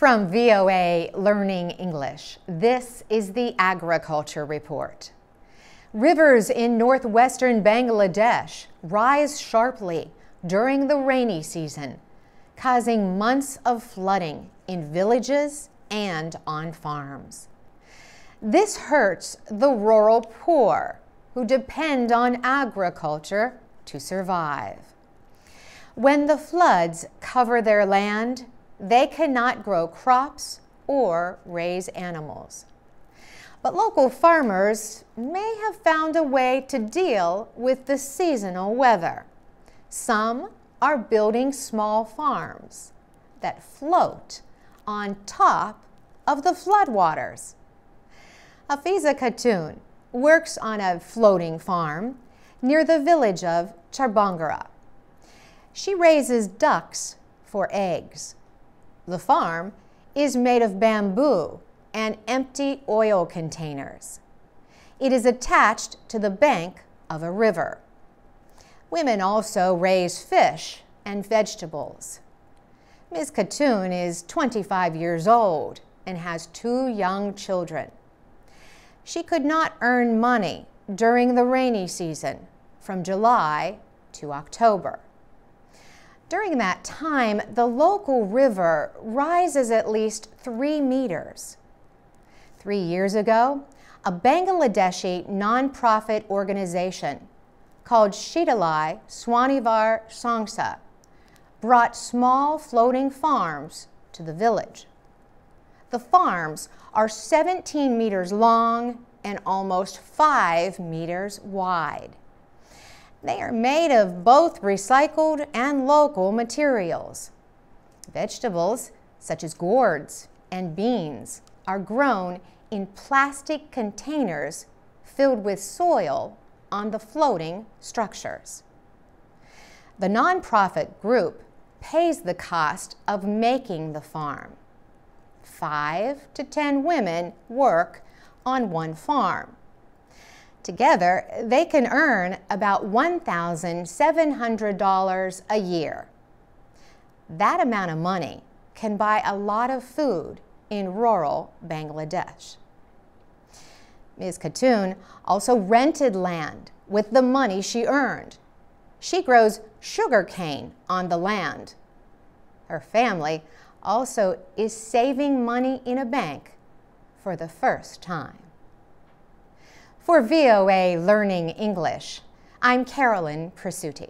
From VOA Learning English, this is the Agriculture Report. Rivers in northwestern Bangladesh rise sharply during the rainy season, causing months of flooding in villages and on farms. This hurts the rural poor who depend on agriculture to survive. When the floods cover their land, they cannot grow crops or raise animals. But local farmers may have found a way to deal with the seasonal weather. Some are building small farms that float on top of the floodwaters. Afiza Khatun works on a floating farm near the village of Charbangara. She raises ducks for eggs the farm, is made of bamboo and empty oil containers. It is attached to the bank of a river. Women also raise fish and vegetables. Ms. Katoon is 25 years old and has two young children. She could not earn money during the rainy season from July to October. During that time, the local river rises at least three meters. Three years ago, a Bangladeshi nonprofit organization called Shitalai Swanivar Sangsa brought small floating farms to the village. The farms are 17 meters long and almost 5 meters wide. They are made of both recycled and local materials. Vegetables, such as gourds and beans, are grown in plastic containers filled with soil on the floating structures. The nonprofit group pays the cost of making the farm. Five to ten women work on one farm. Together, they can earn about $1,700 a year. That amount of money can buy a lot of food in rural Bangladesh. Ms. Khatun also rented land with the money she earned. She grows sugar cane on the land. Her family also is saving money in a bank for the first time. For VOA Learning English, I'm Carolyn Prasuti.